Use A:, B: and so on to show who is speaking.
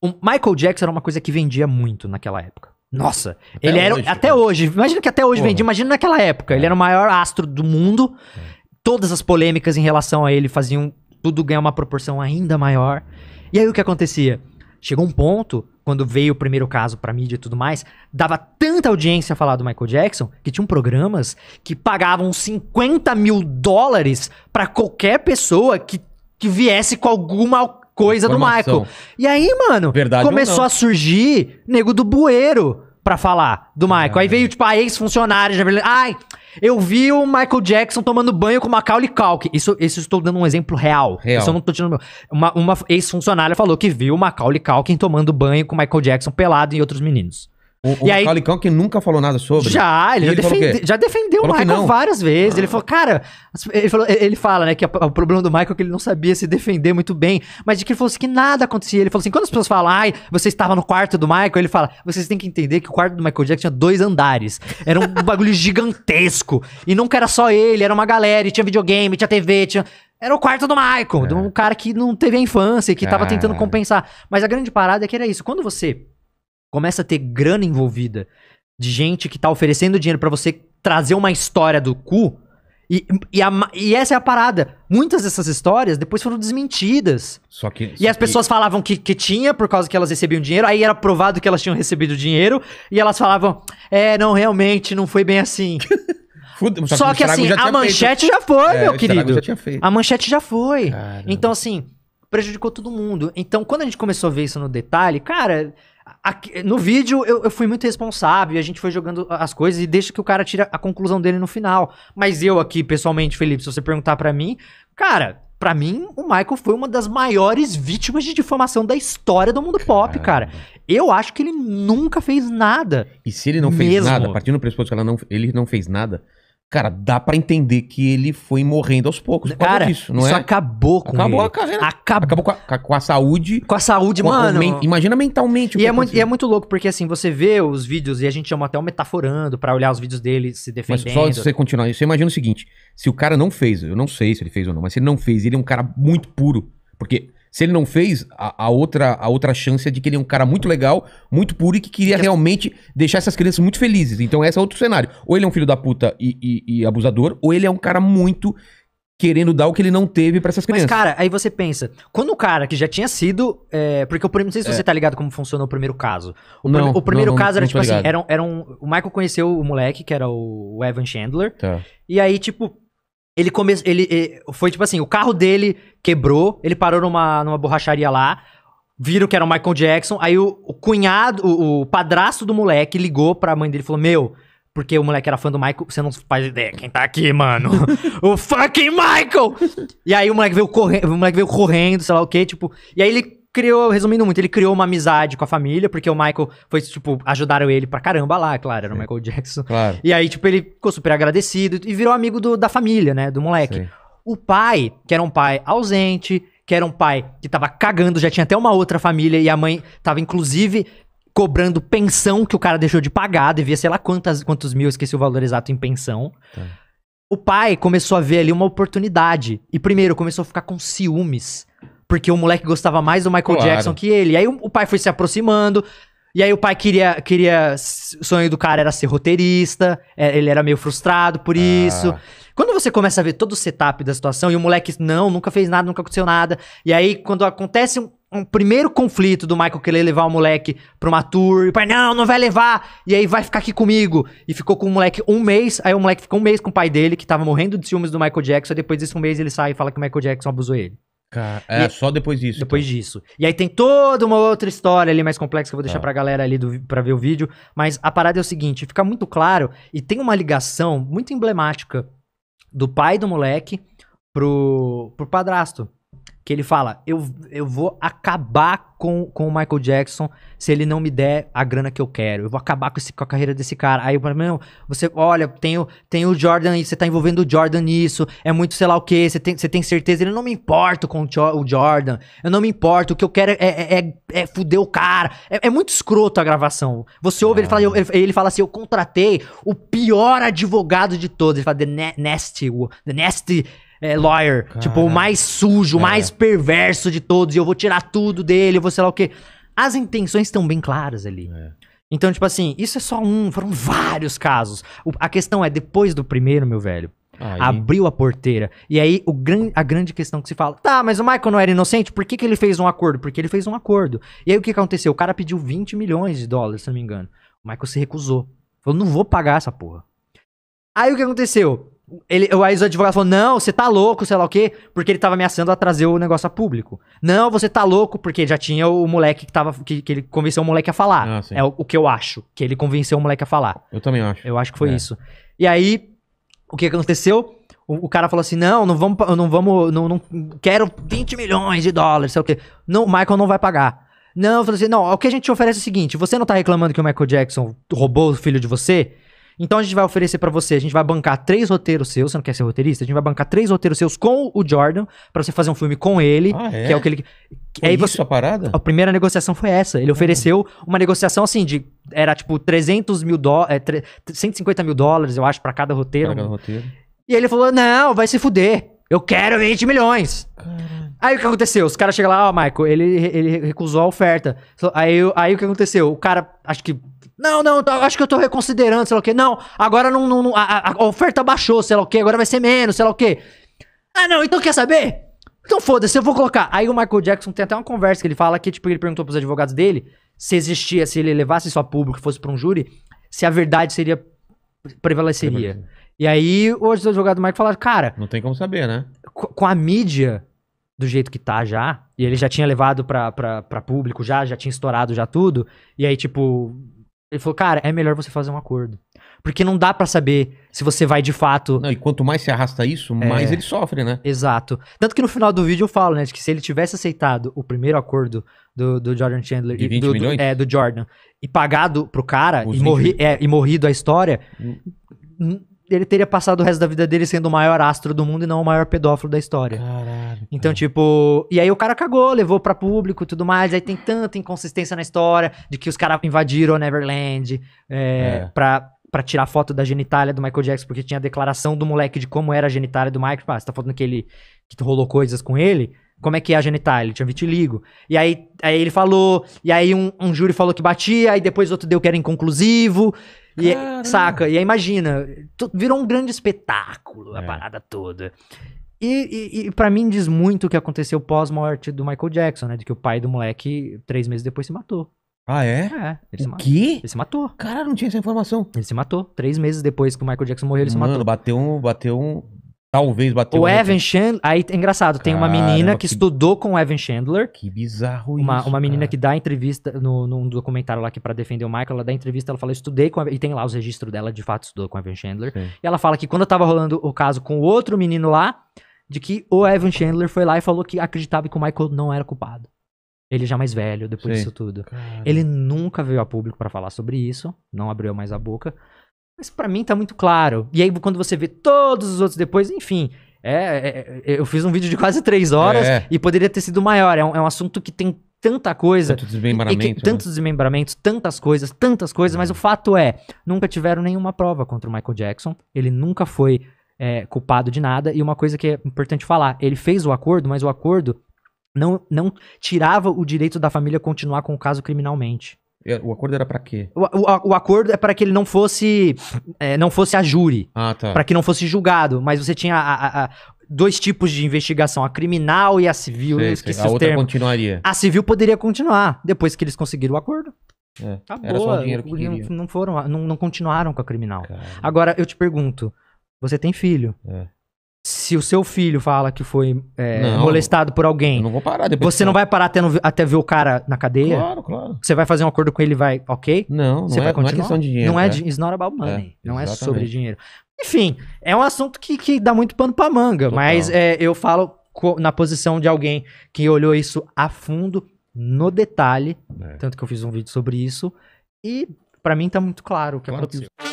A: O Michael Jackson era uma coisa que vendia muito naquela época. Nossa, até ele era até hoje. Imagina que até hoje Porra. vendia, imagina naquela época. É. Ele era o maior astro do mundo. É. Todas as polêmicas em relação a ele faziam tudo ganhar uma proporção ainda maior. E aí o que acontecia? Chegou um ponto, quando veio o primeiro caso pra mídia e tudo mais, dava tanta audiência a falar do Michael Jackson que tinham programas que pagavam 50 mil dólares para qualquer pessoa que, que viesse com alguma coisa Informação. do Michael. E aí, mano, Verdade começou a surgir nego do bueiro pra falar do Michael. Aí veio, tipo, a ex-funcionária já veio, ai, eu vi o Michael Jackson tomando banho com Macaulay Culkin. Isso, isso estou dando um exemplo real. real. Isso eu não tô tirando Uma, uma ex-funcionária falou que viu o Macaulay Culkin tomando banho com Michael Jackson pelado e outros meninos. O, e o aí, Calicão que nunca falou nada sobre. Já, ele, já, ele defende, já, defendeu falou o Michael várias vezes. Ah. Ele falou, cara, ele, falou, ele fala, né, que o problema do Michael é que ele não sabia se defender muito bem, mas de que ele falou assim que nada acontecia. Ele falou assim, quando as pessoas falam, ai, você estava no quarto do Michael, ele fala, vocês têm que entender que o quarto do Michael Jackson tinha dois andares. Era um bagulho gigantesco. E nunca era só ele, era uma galera, e tinha videogame, tinha TV, tinha. Era o quarto do Michael, é. de um cara que não teve a infância, que é. tava tentando compensar. Mas a grande parada é que era isso. Quando você começa a ter grana envolvida de gente que tá oferecendo dinheiro para você trazer uma história do cu. E, e, a, e, essa é a parada. Muitas dessas histórias depois foram desmentidas. Só que. Só e as que... pessoas falavam que, que tinha por causa que elas recebiam dinheiro, aí era provado que elas tinham recebido dinheiro, e elas falavam: é, não, realmente, não foi bem assim. só, só que, que assim, a manchete feito. já foi, é, meu querido. Já tinha feito. A manchete já foi. Caramba. Então, assim, prejudicou todo mundo. Então, quando a gente começou a ver isso no detalhe, cara, Aqui, no vídeo eu, eu, fui muito responsável e a gente foi jogando as coisas e deixa que o cara tira a conclusão dele no final. Mas eu aqui, pessoalmente, Felipe, se você perguntar para mim, cara, para mim o Michael foi uma das maiores vítimas de difamação da história do mundo Caramba. pop, cara. Eu acho que ele nunca fez nada. E se ele não mesmo. fez nada, partindo do pressuposto que ela não, ele não fez nada, Cara, dá para entender que ele foi morrendo aos poucos. Cara, isso não isso é? acabou com Acabou ele. a carreira. Acabou, acabou com, a, com, a, saúde. Com a saúde, com mano. A, men, imagina mentalmente. E é, muito, e é, muito, louco, porque assim, você vê os vídeos e a gente chama até o metaforando para olhar os vídeos dele se defendendo. Mas só de você continuar isso, você imagina o seguinte: se o cara não fez, eu não sei se ele fez ou não, mas se ele não fez, ele é um cara muito puro. Porque se ele não fez, a, a, outra, a outra chance é de que ele é um cara muito legal, muito puro e que queria que... É- realmente deixar essas crianças muito felizes. Então, esse é outro cenário. Ou ele é um filho da puta e, e, e abusador, ou ele é um cara muito querendo dar o que ele não teve para essas crianças. Mas, cara, aí você pensa, quando o cara que já tinha sido. É, porque eu não sei se você é. tá ligado como funcionou o primeiro caso. O, não, pr o primeiro não, não, caso era tipo assim: era, era um, o Michael conheceu o moleque, que era o Evan Chandler. Tá. E aí, tipo, ele começou. Ele, ele, Foi tipo assim: o carro dele quebrou, ele parou numa, numa borracharia lá. Viram que era o Michael Jackson. Aí o, o cunhado, o, o padrasto do moleque ligou pra mãe dele e falou: Meu, porque o moleque era fã do Michael, você não faz ideia quem tá aqui, mano. o fucking Michael! E aí o moleque veio correndo, o moleque veio correndo, sei lá o quê, tipo. E aí ele criou, resumindo muito, ele criou uma amizade com a família, porque o Michael foi, tipo, ajudaram ele pra caramba lá, claro, era o Michael Jackson. Claro. E aí, tipo, ele ficou super agradecido e virou amigo do, da família, né, do moleque. Sim. O pai, que era um pai ausente, que era um pai que tava cagando, já tinha até uma outra família, e a mãe tava, inclusive, cobrando pensão que o cara deixou de pagar, devia sei lá quantas, quantos mil, esqueci o valor exato em pensão. Tá. O pai começou a ver ali uma oportunidade. E primeiro, começou a ficar com ciúmes porque o moleque gostava mais do Michael claro. Jackson que ele. E aí o pai foi se aproximando, e aí o pai queria, queria, o sonho do cara era ser roteirista, é, ele era meio frustrado por ah. isso. Quando você começa a ver todo o setup da situação e o moleque não, nunca fez nada, nunca aconteceu nada. E aí quando acontece um, um primeiro conflito do Michael querer levar o moleque pra uma tour, e o pai não, não vai levar, e aí vai ficar aqui comigo. E ficou com o moleque um mês, aí o moleque ficou um mês com o pai dele que tava morrendo de ciúmes do Michael Jackson, e depois desse um mês ele sai e fala que o Michael Jackson abusou ele. Cara, é, e, só depois disso. Depois então. disso. E aí tem toda uma outra história ali mais complexa que eu vou deixar ah. pra galera ali do, pra ver o vídeo. Mas a parada é o seguinte: fica muito claro e tem uma ligação muito emblemática do pai do moleque pro, pro padrasto que ele fala: eu, eu vou acabar com, com o Michael Jackson se ele não me der a grana que eu quero. Eu vou acabar com, esse, com a carreira desse cara. Aí eu falo: Meu, você, olha, tem o, tem o Jordan, você tá envolvendo o Jordan nisso, é muito sei lá o que, você tem, você tem certeza. Ele não me importa com o Jordan, eu não me importo, o que eu quero é, é, é, é fuder o cara. É, é, muito escroto a gravação. Você ouve, ele, fala, ele, ele fala assim: Eu contratei o pior advogado de todos. Ele fala: The Nasty, The Nasty é, lawyer. Tipo, o mais sujo, o é. mais perverso de todos. E eu vou tirar tudo dele, eu vou sei lá o quê. As intenções estão bem claras ali. É. Então, tipo assim, isso é só um, foram vários casos. O, a questão é, depois do primeiro, meu velho, aí. abriu a porteira. E aí, o gran, a grande questão que se fala, tá, mas o Michael não era inocente, por que, que ele fez um acordo? Porque ele fez um acordo. E aí, o que aconteceu? O cara pediu 20 milhões de dólares, se não me engano. O Michael se recusou. Falou, não vou pagar essa porra. Aí, o que aconteceu? Ele, aí ex advogado falou não, você tá louco, sei lá o quê, porque ele tava ameaçando a trazer o negócio a público. Não, você tá louco, porque já tinha o moleque que tava. Que, que ele convenceu o moleque a falar. Ah, é o, o, que eu acho, que ele convenceu o moleque a falar. Eu também acho. Eu acho que foi é. isso. E aí, o que aconteceu? O, o, cara falou assim: não, não vamos, não vamos, não, não quero 20 milhões de dólares, sei o quê. Não, o Michael não vai pagar. Não, falou assim: não, o que a gente te oferece é o seguinte: você não tá reclamando que o Michael Jackson roubou o filho de você? Então a gente vai oferecer para você, a gente vai bancar três roteiros seus, você não quer ser roteirista? A gente vai bancar três roteiros seus com o Jordan para você fazer um filme com ele, ah, é? que é o que ele Aí você... a parada? A primeira negociação foi essa. Ele ah. ofereceu ah. uma negociação assim de era tipo 300 mil dólares, do... é, tre... 150 mil dólares, eu acho, para cada roteiro. Pra cada roteiro. E aí ele falou: "Não, vai se fuder". Eu quero 20 milhões. Caramba. Aí o que aconteceu? Os caras chegam lá, ó, oh, Michael, ele, ele recusou a oferta. Aí, aí o que aconteceu? O cara, acho que. Não, não, acho que eu tô reconsiderando, sei lá o quê. Não, agora não. não a, a, oferta baixou, sei lá o quê, agora vai ser menos, sei lá o quê. Ah, não, então quer saber? Então foda-se, eu vou colocar. Aí o Michael Jackson tem até uma conversa que ele fala que, tipo, ele perguntou pros advogados dele se existia, se ele levasse isso a público, fosse pra um júri, se a verdade seria prevaleceria. E aí, hoje os advogados do Marco falaram, cara. Não tem como saber, né? Com a mídia do jeito que tá já, e ele já tinha levado pra, pra, pra público já, já tinha estourado já tudo, e aí, tipo, ele falou, cara, é melhor você fazer um acordo. Porque não dá para saber se você vai de fato. Não, e quanto mais se arrasta isso, é. mais ele sofre, né? Exato. Tanto que no final do vídeo eu falo, né, de que se ele tivesse aceitado o primeiro acordo do, do Jordan Chandler de 20 e do, milhões? Do, é, do Jordan e pagado pro cara e, morri, é, e morrido a história, hum ele teria passado o resto da vida dele sendo o maior astro do mundo e não o maior pedófilo da história. Caralho. Então, cara. tipo. E aí o cara cagou, levou pra público e tudo mais. Aí tem tanta inconsistência na história de que os caras invadiram o Neverland é, é. pra. Pra tirar foto da genitália do Michael Jackson, porque tinha a declaração do moleque de como era a genitália do Michael. Ah, você tá falando que ele que rolou coisas com ele? como é que é a genitália, ele tinha vitiligo. E aí, aí ele falou, e aí um, um, júri falou que batia, aí depois outro deu que era inconclusivo. E, é, saca? E aí imagina, virou um grande espetáculo a é. parada toda.
B: E,
A: e, e para mim diz muito o que aconteceu pós-morte do Michael Jackson, né? De que o pai do moleque, três meses depois, se matou. Ah, é? É. Ele o se quê? Ele se matou. Cara, não tinha essa informação. Ele se matou. Três meses depois que o Michael Jackson morreu, ele Mano, se matou. Mano, bateu um, bateu um, Talvez bateu. O Evan Chandler. Aí, é engraçado, tem uma menina que, que, estudou com o Evan Chandler. Que bizarro uma, isso. Uma menina cara. que dá entrevista no, num documentário lá que é para defender o Michael, ela dá entrevista, ela fala: estudei com. E tem lá os registros dela, de fato, estudou com o Evan Chandler. Sim. E ela fala que quando tava rolando o caso com o outro menino lá, de que o Evan Chandler foi lá e falou que acreditava que o Michael não era culpado. Ele já mais velho, depois Sim. disso tudo. Ele nunca veio a público para falar sobre isso, não abriu mais a boca. Mas para mim tá muito claro. E aí quando você vê todos os outros depois, enfim. É, é, é eu fiz um vídeo de quase três horas é. e poderia ter sido maior. É um, é um assunto que tem tanta coisa. Tanto desmembramento, né? tantos desmembramentos, tantas coisas, tantas coisas. Mas uhum. o fato é, nunca tiveram nenhuma prova contra o Michael Jackson. Ele nunca foi é, culpado de nada. E uma coisa que é importante falar: ele fez o acordo, mas o acordo não, não tirava o direito da família continuar com o caso criminalmente. É, o acordo era para quê? O, o, o, acordo é para que ele não fosse é, não fosse a júri. Ah, tá. Para que não fosse julgado. Mas você tinha a, a, a dois tipos de investigação, a criminal e a civil. Sei, eu esqueci sei. A outra termos. continuaria. A civil poderia continuar depois que eles conseguiram o acordo. É, Tá Era só o dinheiro que não, não foram, não, não, continuaram com a criminal. Caramba. Agora eu te pergunto, você tem filho? É se o seu filho fala que foi é, não, molestado por alguém, não parar, você não vai parar até, no, até, ver o cara na cadeia? Claro, claro. Você vai fazer um acordo com ele e vai, ok? Não, não, é, sobre continuar? não é questão de dinheiro. Não é, é it's not about money. É, não é sobre dinheiro. Enfim, é um assunto que, que dá muito pano pra manga, Total. mas é, eu falo na posição de alguém que olhou isso a fundo, no detalhe, é. tanto que eu fiz um vídeo sobre isso, e para mim tá muito claro o que claro aconteceu. Que